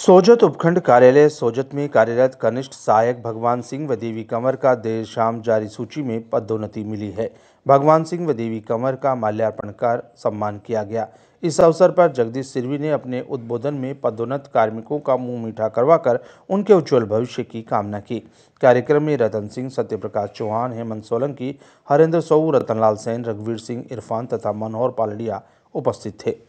सोजत उपखंड कार्यालय सोजत में कार्यरत कनिष्ठ सहायक भगवान सिंह व देवी कंवर का देर शाम जारी सूची में पदोन्नति मिली है भगवान सिंह व देवी कंवर का माल्यार्पण कर सम्मान किया गया इस अवसर पर जगदीश सिरवी ने अपने उद्बोधन में पदोन्नत कार्मिकों का मुंह मीठा करवाकर उनके उज्ज्वल भविष्य की कामना की कार्यक्रम में रतन सिंह सत्यप्रकाश चौहान हेमंत सोलंकी हरेंद्र सऊ रतनलाल सेन रघुवीर सिंह इरफान तथा मनोहर पालडिया उपस्थित थे